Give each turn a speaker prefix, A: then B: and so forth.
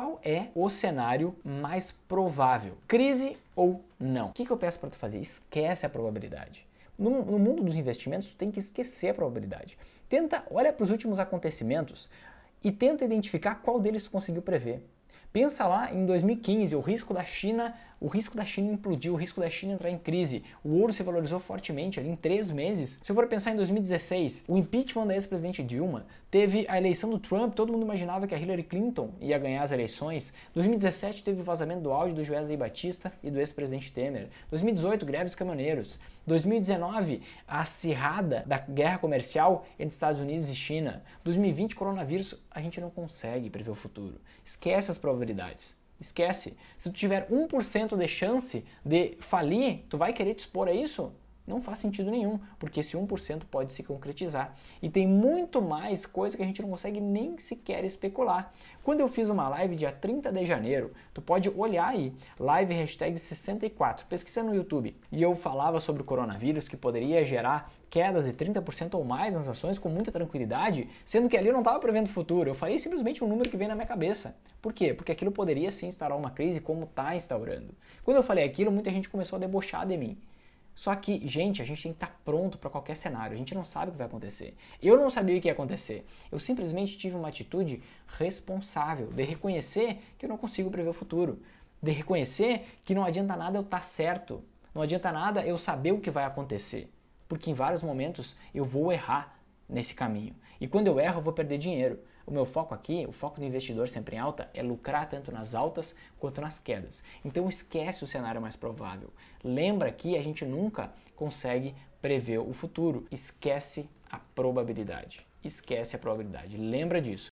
A: qual é o cenário mais provável? Crise ou não? O que, que eu peço para tu fazer? Esquece a probabilidade. No, no, mundo dos investimentos, tu tem que esquecer a probabilidade. Tenta, olha para os últimos acontecimentos e tenta identificar qual deles tu conseguiu prever. Pensa lá em 2015, o risco da China, o risco da China implodir, o risco da China entrar em crise. O ouro se valorizou fortemente ali em três meses. Se eu for pensar em 2016, o impeachment da ex-presidente Dilma, teve a eleição do Trump, todo mundo imaginava que a Hillary Clinton ia ganhar as eleições. 2017 teve o vazamento do áudio do juiz Jair Batista e do ex-presidente Temer. 2018, greve dos caminhoneiros. 2019, a acirrada da guerra comercial entre Estados Unidos e China. 2020, coronavírus, a gente não consegue prever o futuro. Esquece as probabilidades. Esquece. Se tu tiver 1% de chance de falir, tu vai querer te expor a isso? Não faz sentido nenhum, porque esse 1% pode se concretizar. E tem muito mais coisa que a gente não consegue nem sequer especular. Quando eu fiz uma live dia 30 de janeiro, tu pode olhar aí, live hashtag 64, pesquisa no YouTube. E eu falava sobre o coronavírus que poderia gerar quedas de 30% ou mais nas ações com muita tranquilidade, sendo que ali eu não estava prevendo o futuro, eu falei simplesmente um número que vem na minha cabeça. Por quê? Porque aquilo poderia sim instaurar uma crise como está instaurando. Quando eu falei aquilo, muita gente começou a debochar de mim. Só que, gente, a gente tem que estar pronto para qualquer cenário. A gente não sabe o que vai acontecer. Eu não sabia o que ia acontecer. Eu simplesmente tive uma atitude responsável de reconhecer que eu não consigo prever o futuro, de reconhecer que não adianta nada eu estar certo, não adianta nada eu saber o que vai acontecer, porque em vários momentos eu vou errar, nesse caminho. E quando eu erro, eu vou perder dinheiro. O meu foco aqui, o foco do investidor sempre em alta, é lucrar tanto nas altas quanto nas quedas. Então esquece o cenário mais provável. Lembra que a gente nunca consegue prever o futuro. Esquece a probabilidade. Esquece a probabilidade. Lembra disso.